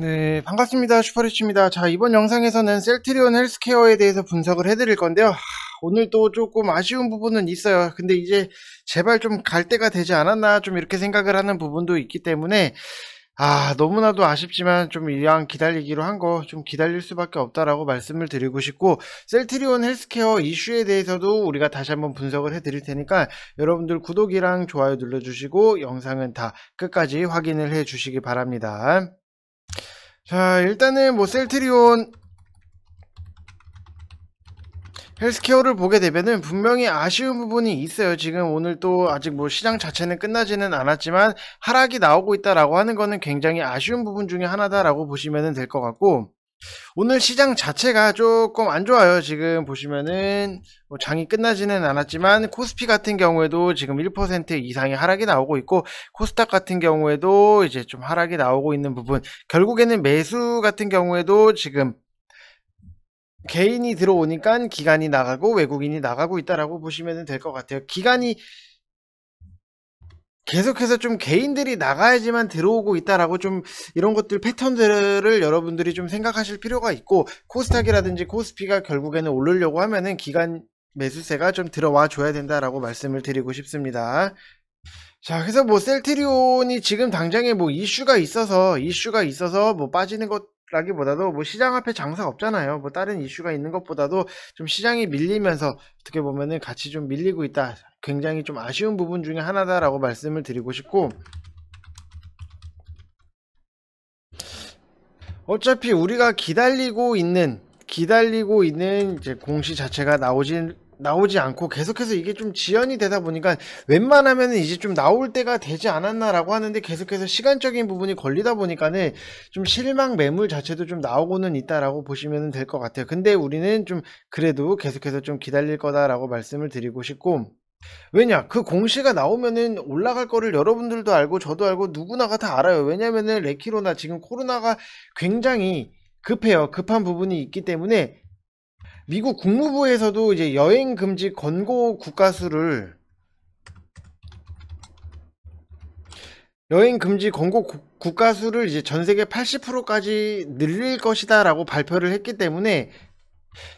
네 반갑습니다 슈퍼리치입니다 자 이번 영상에서는 셀트리온 헬스케어에 대해서 분석을 해드릴 건데요 오늘도 조금 아쉬운 부분은 있어요 근데 이제 제발 좀 갈 때가 되지 않았나 좀 이렇게 생각을 하는 부분도 있기 때문에 아 너무나도 아쉽지만 좀 이왕 기다리기로 한 거 좀 기다릴 수밖에 없다라고 말씀을 드리고 싶고 셀트리온 헬스케어 이슈에 대해서도 우리가 다시 한번 분석을 해드릴 테니까 여러분들 구독이랑 좋아요 눌러주시고 영상은 다 끝까지 확인을 해주시기 바랍니다. 자 일단은 뭐 셀트리온 헬스케어를 보게 되면은 분명히 아쉬운 부분이 있어요. 지금 오늘 또 아직 뭐 시장 자체는 끝나지는 않았지만 하락이 나오고 있다라고 하는 거는 굉장히 아쉬운 부분 중에 하나다라고 보시면 될 것 같고 오늘 시장 자체가 조금 안 좋아요. 지금 보시면은 뭐 장이 끝나지는 않았지만 코스피 같은 경우에도 지금 1% 이상의 하락이 나오고 있고 코스닥 같은 경우에도 이제 좀 하락이 나오고 있는 부분 결국에는 매수 같은 경우에도 지금 개인이 들어오니까 기간이 나가고 외국인이 나가고 있다라고 보시면 될 것 같아요. 기간이 계속해서 좀 개인들이 나가야지만 들어오고 있다라고 좀 이런 것들 패턴들을 여러분들이 좀 생각하실 필요가 있고 코스닥이라든지 코스피가 결국에는 오르려고 하면은 기간 매수세가 좀 들어와 줘야 된다라고 말씀을 드리고 싶습니다. 자, 그래서 뭐 셀트리온이 지금 당장에 뭐 이슈가 있어서 이슈가 있어서 뭐 빠지는 것 라기보다도 뭐 시장 앞에 장사가 없잖아요. 뭐 다른 이슈가 있는 것보다도 좀 시장이 밀리면서 어떻게 보면은 같이 좀 밀리고 있다. 굉장히 좀 아쉬운 부분 중에 하나다라고 말씀을 드리고 싶고 어차피 우리가 기다리고 있는 기다리고 있는 이제 공시 자체가 나오진 나오지 않고 계속해서 이게 좀 지연이 되다 보니까 웬만하면 이제 좀 나올 때가 되지 않았나라고 하는데 계속해서 시간적인 부분이 걸리다 보니까는 좀 실망 매물 자체도 좀 나오고는 있다라고 보시면 될 것 같아요. 근데 우리는 좀 그래도 계속해서 좀 기다릴 거다라고 말씀을 드리고 싶고 왜냐 그 공시가 나오면은 올라갈 거를 여러분들도 알고 저도 알고 누구나가 다 알아요 왜냐면은 레키로나 지금 코로나가 굉장히 급해요 급한 부분이 있기 때문에 미국 국무부에서도 이제 여행 금지 권고 국가수를 여행 금지 권고 국가수를 이제 전 세계 80%까지 늘릴 것이다라고 발표를 했기 때문에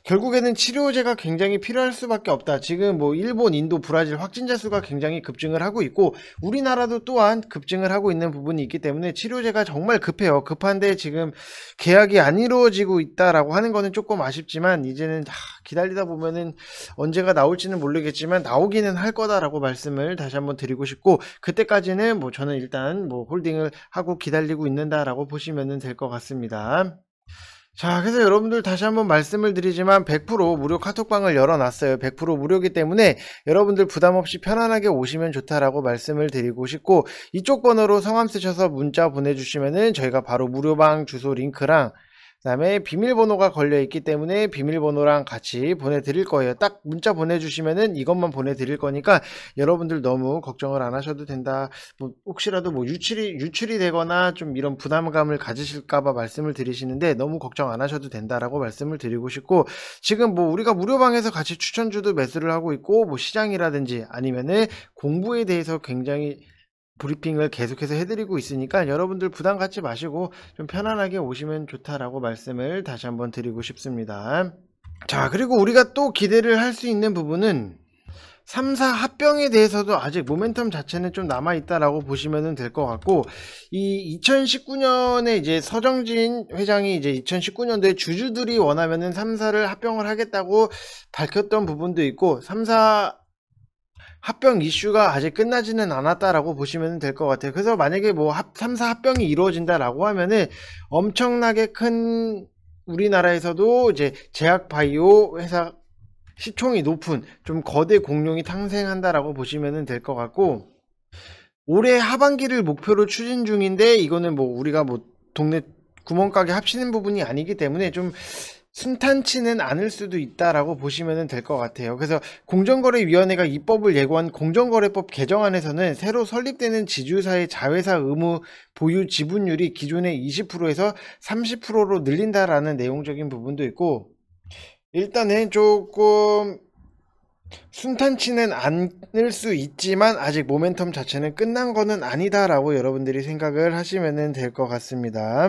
결국에는 치료제가 굉장히 필요할 수밖에 없다. 지금 뭐 일본, 인도, 브라질 확진자 수가 굉장히 급증을 하고 있고 우리나라도 또한 급증을 하고 있는 부분이 있기 때문에 치료제가 정말 급해요. 급한데 지금 계약이 안 이루어지고 있다라고 하는 거는 조금 아쉽지만 이제는 기다리다 보면은 언제가 나올지는 모르겠지만 나오기는 할 거다라고 말씀을 다시 한번 드리고 싶고 그때까지는 뭐 저는 일단 뭐 홀딩을 하고 기다리고 있는다라고 보시면 될 것 같습니다. 자, 그래서 여러분들 다시 한번 말씀을 드리지만 100% 무료 카톡방을 열어놨어요. 100% 무료이기 때문에 여러분들 부담 없이 편안하게 오시면 좋다라고 말씀을 드리고 싶고 이쪽 번호로 성함 쓰셔서 문자 보내주시면은 저희가 바로 무료방 주소 링크랑 그 다음에 비밀번호가 걸려있기 때문에 비밀번호랑 같이 보내드릴 거예요. 딱 문자 보내주시면은 이것만 보내드릴 거니까 여러분들 너무 걱정을 안 하셔도 된다. 뭐 혹시라도 뭐 유출이, 유출이 되거나 좀 이런 부담감을 가지실까봐 말씀을 드리시는데 너무 걱정 안 하셔도 된다라고 말씀을 드리고 싶고 지금 뭐 우리가 무료방에서 같이 추천주도 매수를 하고 있고 뭐 시장이라든지 아니면은 공부에 대해서 굉장히 브리핑을 계속해서 해드리고 있으니까 여러분들 부담 갖지 마시고 좀 편안하게 오시면 좋다라고 말씀을 다시 한번 드리고 싶습니다. 자 그리고 우리가 또 기대를 할 수 있는 부분은 3, 사 합병에 대해서도 아직 모멘텀 자체는 좀 남아있다라고 보시면 될 것 같고, 이 2019년에 이제 서정진 회장이 이제 2019년도에 주주들이 원하면은 3, 사를 합병을 하겠다고 밝혔던 부분도 있고, 3, 사 합병 이슈가 아직 끝나지는 않았다라고 보시면 될 것 같아요. 그래서 만약에 뭐 합, 3사 합병이 이루어진다라고 하면은 엄청나게 큰 우리나라에서도 이제 제약 바이오 회사 시총이 높은 좀 거대 공룡이 탄생한다라고 보시면 될 것 같고 올해 하반기를 목표로 추진 중인데 이거는 뭐 우리가 뭐 동네 구멍가게 합치는 부분이 아니기 때문에 좀 순탄치는 않을 수도 있다라고 보시면 될 것 같아요. 그래서 공정거래위원회가 입법을 예고한 공정거래법 개정안에서는 새로 설립되는 지주사의 자회사 의무 보유 지분율이 기존의 20%에서 30%로 늘린다라는 내용적인 부분도 있고 일단은 조금 순탄치는 않을 수 있지만 아직 모멘텀 자체는 끝난 거는 아니다라고 여러분들이 생각을 하시면 될 것 같습니다.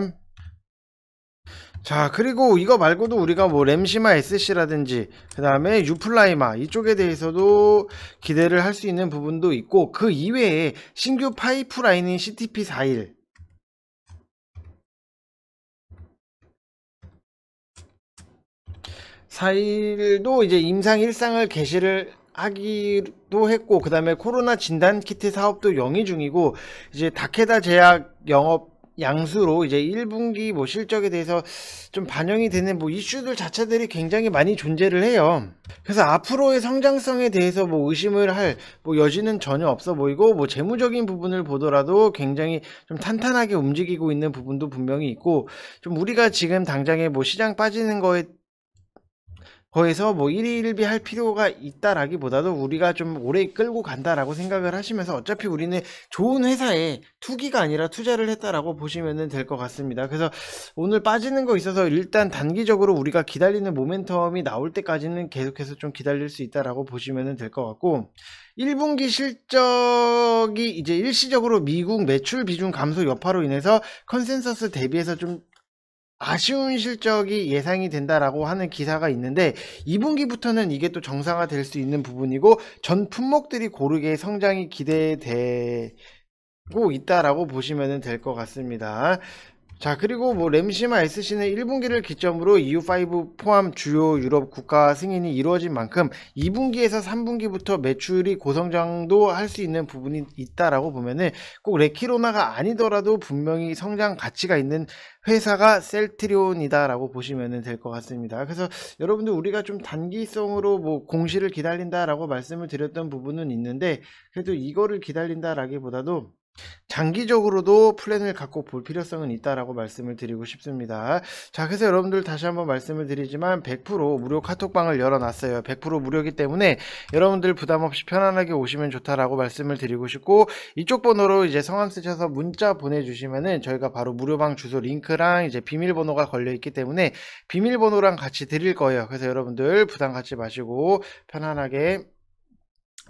자 그리고 이거 말고도 우리가 뭐 램시마 SC라든지 그 다음에 유플라이마 이쪽에 대해서도 기대를 할 수 있는 부분도 있고 그 이외에 신규 파이프라인인 CTP41 4일도 이제 임상 일상을 개시를 하기도 했고 그 다음에 코로나 진단 키트 사업도 영위 중이고 이제 다케다 제약 영업 양수로 이제 1분기 뭐 실적에 대해서 좀 반영이 되는 뭐 이슈들 자체들이 굉장히 많이 존재를 해요. 그래서 앞으로의 성장성에 대해서 뭐 의심을 할 뭐 여지는 전혀 없어 보이고 뭐 재무적인 부분을 보더라도 굉장히 좀 탄탄하게 움직이고 있는 부분도 분명히 있고 좀 우리가 지금 당장에 뭐 시장 빠지는 거에 거에서 뭐 1위 1비 할 필요가 있다라기보다도 우리가 좀 오래 끌고 간다라고 생각을 하시면서 어차피 우리는 좋은 회사에 투기가 아니라 투자를 했다라고 보시면 될 것 같습니다. 그래서 오늘 빠지는 거 있어서 일단 단기적으로 우리가 기다리는 모멘텀이 나올 때까지는 계속해서 좀 기다릴 수 있다라고 보시면 될 것 같고 1분기 실적이 이제 일시적으로 미국 매출 비중 감소 여파로 인해서 컨센서스 대비해서 좀 아쉬운 실적이 예상이 된다라고 하는 기사가 있는데 2분기부터는 이게 또 정상화 될 수 있는 부분이고 전 품목들이 고르게 성장이 기대되고 있다라고 보시면 될 것 같습니다. 자 그리고 뭐 램시마 SC는 1분기를 기점으로 EU5 포함 주요 유럽 국가 승인이 이루어진 만큼 2분기에서 3분기부터 매출이 고성장도 할 수 있는 부분이 있다라고 보면은 꼭 레키로나가 아니더라도 분명히 성장 가치가 있는 회사가 셀트리온이다라고 보시면 될 것 같습니다. 그래서 여러분들 우리가 좀 단기성으로 뭐 공시를 기다린다라고 말씀을 드렸던 부분은 있는데 그래도 이거를 기다린다라기보다도 장기적으로도 플랜을 갖고 볼 필요성은 있다라고 말씀을 드리고 싶습니다. 자, 그래서 여러분들 다시 한번 말씀을 드리지만 100% 무료 카톡방을 열어놨어요. 100% 무료이기 때문에 여러분들 부담 없이 편안하게 오시면 좋다라고 말씀을 드리고 싶고 이쪽 번호로 이제 성함 쓰셔서 문자 보내주시면은 저희가 바로 무료방 주소 링크랑 이제 비밀번호가 걸려있기 때문에 비밀번호랑 같이 드릴 거예요. 그래서 여러분들 부담 갖지 마시고 편안하게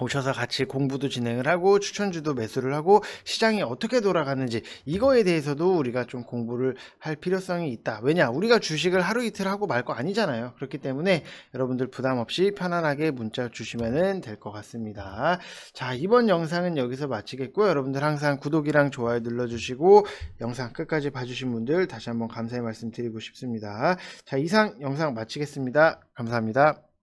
오셔서 같이 공부도 진행을 하고 추천주도 매수를 하고 시장이 어떻게 돌아가는지 이거에 대해서도 우리가 좀 공부를 할 필요성이 있다 왜냐 우리가 주식을 하루 이틀 하고 말 거 아니잖아요 그렇기 때문에 여러분들 부담 없이 편안하게 문자 주시면 될 것 같습니다 자 이번 영상은 여기서 마치겠고요 여러분들 항상 구독이랑 좋아요 눌러주시고 영상 끝까지 봐주신 분들 다시 한번 감사의 말씀 드리고 싶습니다 자 이상 영상 마치겠습니다 감사합니다